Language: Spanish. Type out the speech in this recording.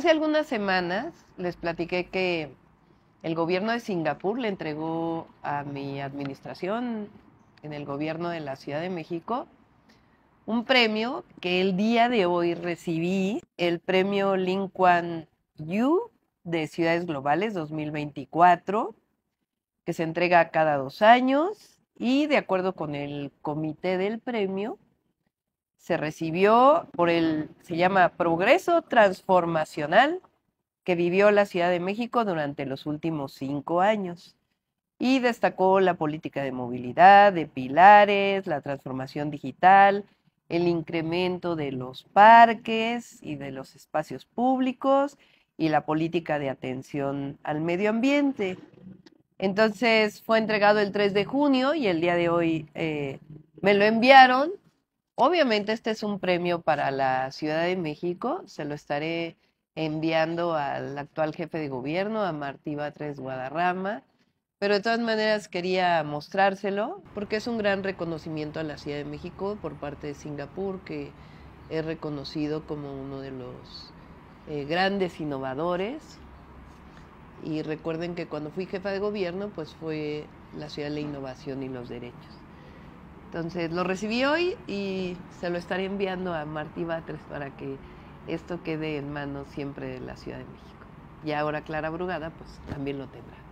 Hace algunas semanas les platiqué que el gobierno de Singapur le entregó a mi administración en el gobierno de la Ciudad de México un premio que el día de hoy recibí, el premio Lin Yu de Ciudades Globales 2024, que se entrega cada dos años y de acuerdo con el comité del premio, se recibió por el, se llama Progreso Transformacional que vivió la Ciudad de México durante los últimos cinco años y destacó la política de movilidad, de pilares, la transformación digital, el incremento de los parques y de los espacios públicos y la política de atención al medio ambiente. Entonces fue entregado el 3 de junio y el día de hoy eh, me lo enviaron Obviamente este es un premio para la Ciudad de México, se lo estaré enviando al actual jefe de gobierno, a Martí tres Guadarrama, pero de todas maneras quería mostrárselo porque es un gran reconocimiento a la Ciudad de México por parte de Singapur, que es reconocido como uno de los eh, grandes innovadores. Y recuerden que cuando fui jefa de gobierno, pues fue la ciudad de la innovación y los derechos. Entonces lo recibí hoy y se lo estaré enviando a Martí Batres para que esto quede en manos siempre de la Ciudad de México. Y ahora Clara Brugada pues también lo tendrá.